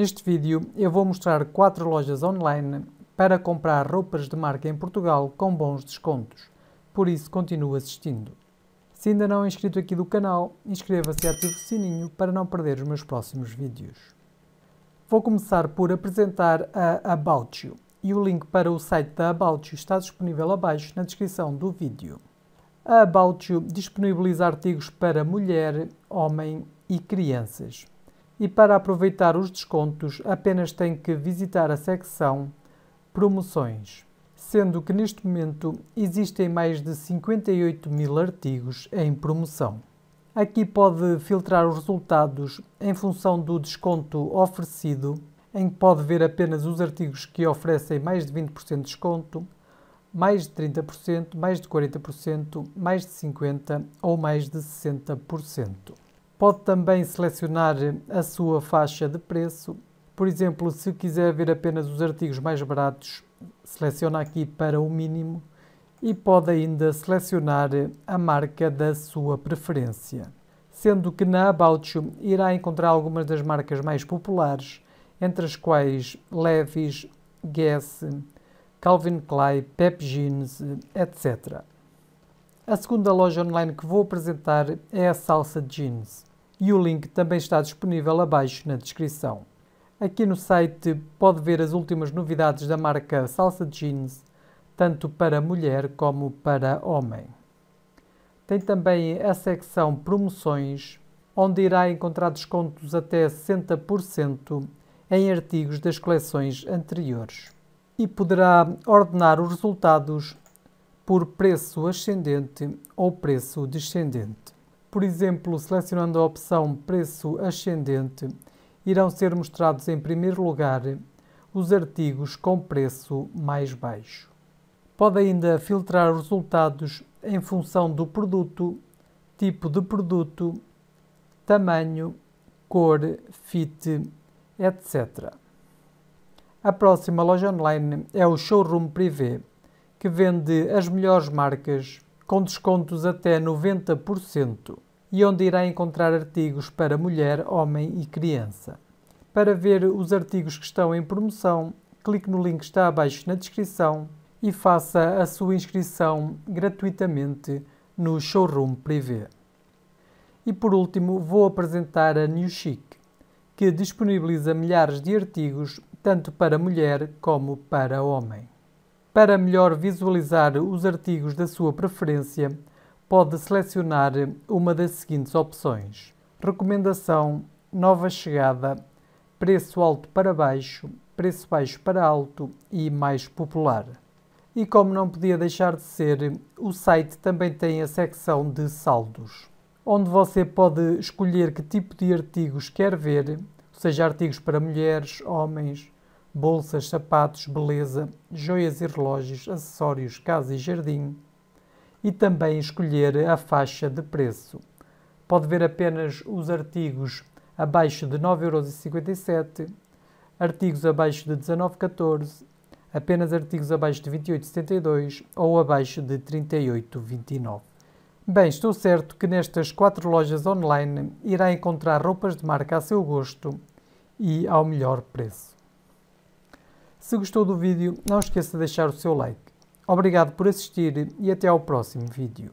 Neste vídeo eu vou mostrar 4 lojas online para comprar roupas de marca em Portugal com bons descontos, por isso continue assistindo. Se ainda não é inscrito aqui do canal, inscreva-se e ative o sininho para não perder os meus próximos vídeos. Vou começar por apresentar a About You e o link para o site da About You está disponível abaixo na descrição do vídeo. A About You disponibiliza artigos para mulher, homem e crianças e para aproveitar os descontos apenas tem que visitar a secção Promoções, sendo que neste momento existem mais de 58 mil artigos em promoção. Aqui pode filtrar os resultados em função do desconto oferecido, em que pode ver apenas os artigos que oferecem mais de 20% de desconto, mais de 30%, mais de 40%, mais de 50% ou mais de 60%. Pode também selecionar eh, a sua faixa de preço. Por exemplo, se quiser ver apenas os artigos mais baratos, seleciona aqui para o mínimo e pode ainda selecionar eh, a marca da sua preferência. Sendo que na About You irá encontrar algumas das marcas mais populares, entre as quais Levi's, Guess, Calvin Klein, Pep Jeans, eh, etc. A segunda loja online que vou apresentar é a Salsa Jeans e o link também está disponível abaixo na descrição. Aqui no site pode ver as últimas novidades da marca Salsa Jeans, tanto para mulher como para homem. Tem também a secção Promoções, onde irá encontrar descontos até 60% em artigos das coleções anteriores e poderá ordenar os resultados por preço ascendente ou preço descendente. Por exemplo, selecionando a opção Preço Ascendente, irão ser mostrados em primeiro lugar os artigos com preço mais baixo. Pode ainda filtrar resultados em função do produto, tipo de produto, tamanho, cor, fit, etc. A próxima loja online é o Showroom Privé, que vende as melhores marcas com descontos até 90%, e onde irá encontrar artigos para mulher, homem e criança. Para ver os artigos que estão em promoção, clique no link que está abaixo na descrição e faça a sua inscrição gratuitamente no showroom privê. E por último, vou apresentar a New Chic, que disponibiliza milhares de artigos tanto para mulher como para homem. Para melhor visualizar os artigos da sua preferência, pode selecionar uma das seguintes opções: Recomendação, Nova Chegada, Preço Alto para Baixo, Preço Baixo para Alto e Mais Popular. E como não podia deixar de ser, o site também tem a secção de saldos, onde você pode escolher que tipo de artigos quer ver, seja, artigos para mulheres, homens, bolsas, sapatos, beleza, joias e relógios, acessórios, casa e jardim, e também escolher a faixa de preço. Pode ver apenas os artigos abaixo de 9,57€, artigos abaixo de 19,14€, apenas artigos abaixo de 28,72€ ou abaixo de 38,29€. Bem, estou certo que nestas quatro lojas online irá encontrar roupas de marca a seu gosto e ao melhor preço. Se gostou do vídeo, não esqueça de deixar o seu like. Obrigado por assistir e até ao próximo vídeo.